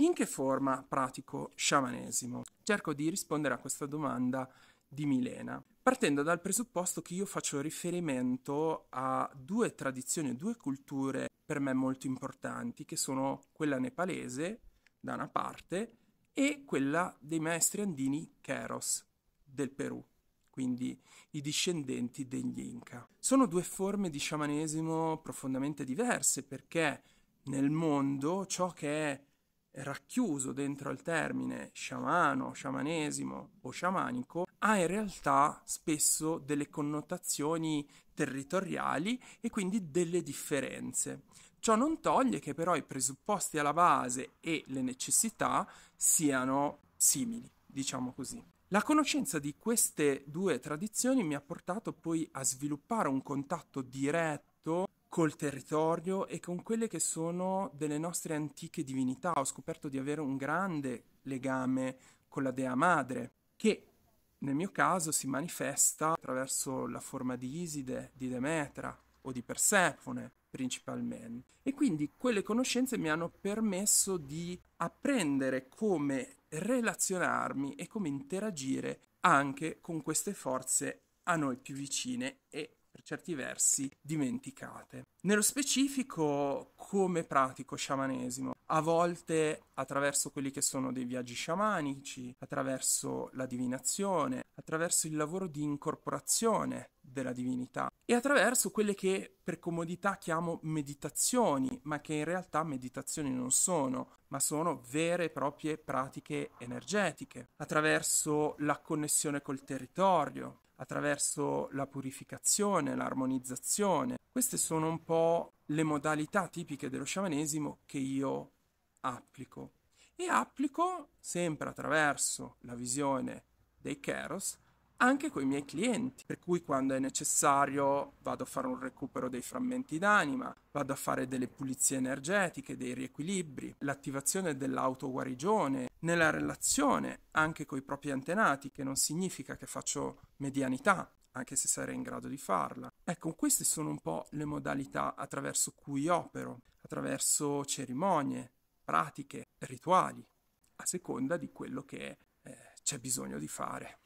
In che forma pratico sciamanesimo? Cerco di rispondere a questa domanda di Milena, partendo dal presupposto che io faccio riferimento a due tradizioni, due culture per me molto importanti, che sono quella nepalese, da una parte, e quella dei maestri andini Keros, del Perù, quindi i discendenti degli Inca. Sono due forme di sciamanesimo profondamente diverse perché nel mondo ciò che è racchiuso dentro al termine sciamano, sciamanesimo o sciamanico ha in realtà spesso delle connotazioni territoriali e quindi delle differenze. Ciò non toglie che però i presupposti alla base e le necessità siano simili, diciamo così. La conoscenza di queste due tradizioni mi ha portato poi a sviluppare un contatto diretto col territorio e con quelle che sono delle nostre antiche divinità. Ho scoperto di avere un grande legame con la dea madre, che nel mio caso si manifesta attraverso la forma di Iside, di Demetra o di Persefone principalmente. E quindi quelle conoscenze mi hanno permesso di apprendere come relazionarmi e come interagire anche con queste forze a noi più vicine e per certi versi dimenticate. Nello specifico, come pratico sciamanesimo? A volte attraverso quelli che sono dei viaggi sciamanici, attraverso la divinazione, attraverso il lavoro di incorporazione della divinità e attraverso quelle che per comodità chiamo meditazioni, ma che in realtà meditazioni non sono, ma sono vere e proprie pratiche energetiche, attraverso la connessione col territorio, attraverso la purificazione, l'armonizzazione. Queste sono un po' le modalità tipiche dello sciamanesimo che io applico e applico sempre attraverso la visione dei Keros anche con i miei clienti, per cui quando è necessario vado a fare un recupero dei frammenti d'anima, vado a fare delle pulizie energetiche, dei riequilibri, l'attivazione dell'autoguarigione nella relazione anche con i propri antenati, che non significa che faccio medianità, anche se sarei in grado di farla. Ecco, queste sono un po' le modalità attraverso cui opero, attraverso cerimonie, pratiche, rituali, a seconda di quello che eh, c'è bisogno di fare.